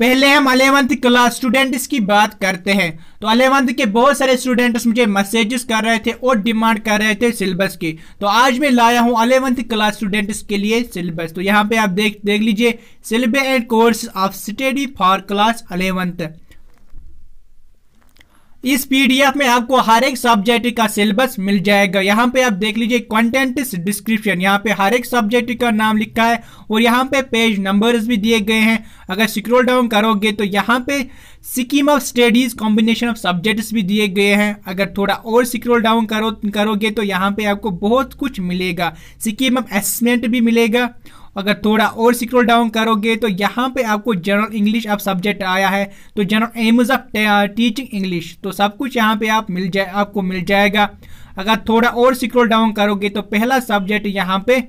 पहले हम eleventh class students की बात करते हैं तो अलेवंथ के बहुत सारे स्टूडेंट्स मुझे मैसेजेस कर रहे थे और डिमांड कर रहे थे सिलेबस की तो आज मैं लाया हूं अलेवंथ क्लास स्टूडेंट्स के लिए सिलेबस तो यहाँ पे आप देख देख लीजिए syllabus and course of study for class eleventh इस पीडीएफ में आपको हर एक सब्जेक्ट का सिलेबस मिल जाएगा यहाँ पे आप देख लीजिए कंटेंट डिस्क्रिप्शन यहाँ पे हर एक सब्जेक्ट का नाम लिखा है और यहाँ पे पेज नंबर्स भी दिए गए हैं अगर स्क्रॉल डाउन करोगे तो यहाँ पे scheme of studies combination of subjects भी दिए गए हैं अगर थोड़ा और स्क्रॉल डाउन करो करोगे तो यहाँ पे आपको बहुत कुछ मिलेगा स्कीम ऑफ एसमेंट भी मिलेगा अगर थोड़ा और स्क्रोल डाउन करोगे तो यहाँ पे आपको जनरल इंग्लिश अब सब्जेक्ट आया है तो general aims of teaching English तो सब कुछ यहाँ पे आप मिल जाए आपको मिल जाएगा अगर थोड़ा और स्क्रोल डाउन करोगे तो पहला सब्जेक्ट यहाँ पे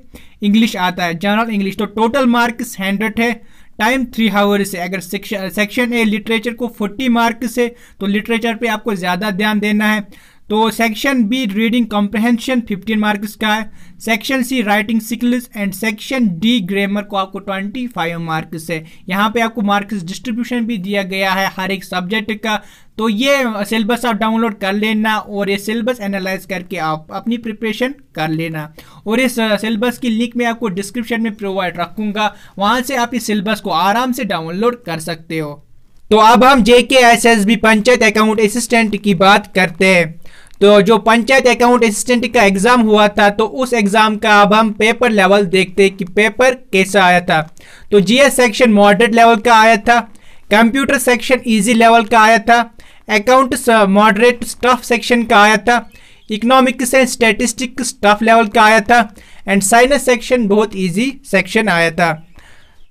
इंग्लिश आता है जनरल इंग्लिश तो टोटल मार्क्स हंड्रेड है टाइम थ्री हावर्स है अगर सेक्शन ए लिटरेचर को फोर्टी मार्क्स है तो लिटरेचर पे आपको ज़्यादा ध्यान देना है तो section B reading comprehension 15 marks का है section C writing skills and section D grammar को आपको 25 मार्क्स है यहाँ पे आपको मार्क्स डिस्ट्रीब्यूशन भी दिया गया है हर एक सब्जेक्ट का तो ये सिलेबस आप डाउनलोड कर लेना और ये सिलेबस एनालाइज करके आप अपनी प्रिपरेशन कर लेना और इस सिलेबस की लिंक मैं आपको डिस्क्रिप्शन में प्रोवाइड रखूँगा वहाँ से आप इस सिलेबस को आराम से डाउनलोड कर सकते हो तो अब हम J K S S B panchayat account assistant की बात करते हैं तो जो पंचायत अकाउंट असिस्टेंट का एग्ज़ाम हुआ था तो उस एग्ज़ाम का अब हम पेपर लेवल देखते कि पेपर कैसा आया था तो जीएस सेक्शन मॉडरेट लेवल का आया था कंप्यूटर सेक्शन इजी लेवल का आया था अकाउंट मॉडरेट स्टाफ सेक्शन का आया था economics and statistics staff level का आया था एंड साइनस सेक्शन बहुत ईजी सेक्शन आया था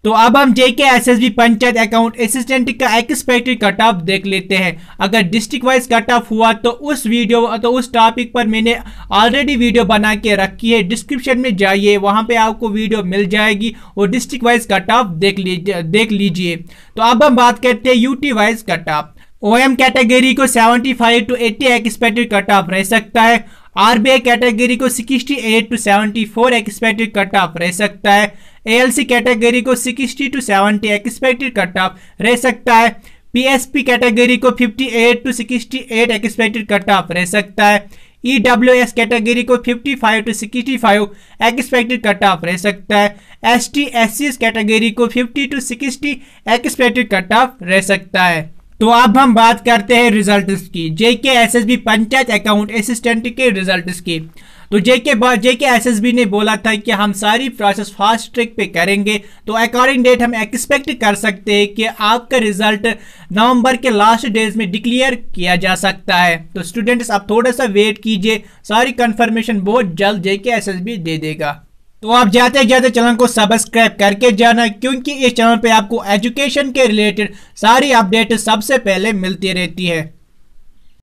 तो अब हम JK SSB panchayat account assistant का एक्सपेक्टेड कट ऑफ देख लेते हैं अगर डिस्ट्रिक्ट वाइज कट ऑफ हुआ तो उस वीडियो तो उस टॉपिक पर मैंने ऑलरेडी वीडियो बना के रखी है डिस्क्रिप्शन में जाइए वहां पे आपको वीडियो मिल जाएगी और डिस्ट्रिक्ट वाइज कट ऑफ देख लीजिए देख लीजिए तो अब हम बात करते हैं UT wise cut off O M category को five two eighty expected cut off रह सकता है आई कैटेगरी को eight two four expected cut off रह सकता है एएलसी कैटेगरी को 60 टू 70 एक्सपेक्टेड कट ऑफ रह सकता है पीएसपी कैटेगरी को 58 टू 68 एक्सपेक्टेड कट ऑफ रह सकता है ईडब्ल्यूएस e कैटेगरी को 55 टू 65 एक्सपेक्टेड कट ऑफ रह सकता है एस टी कैटेगरी को 50 टू 60 एक्सपेक्टेड कट ऑफ रह सकता है तो अब हम बात करते हैं रिजल्ट की JK B panchayat account assistant के रिजल्ट की तो जेके जेके एसएसबी ने बोला था कि हम सारी प्रोसेस फास्ट ट्रैक पे करेंगे तो अकॉर्डिंग डेट हम एक्सपेक्ट कर सकते हैं कि आपका रिजल्ट नवंबर के लास्ट डेज में डिक्लेयर किया जा सकता है तो स्टूडेंट्स आप थोड़ा सा वेट कीजिए सारी कन्फर्मेशन बहुत जल्द जेके बी दे देगा तो आप जाते जाते चैनल को सब्सक्राइब करके जाना क्योंकि इस चैनल पे आपको एजुकेशन के रिलेटेड सारी अपडेट सबसे पहले मिलती रहती है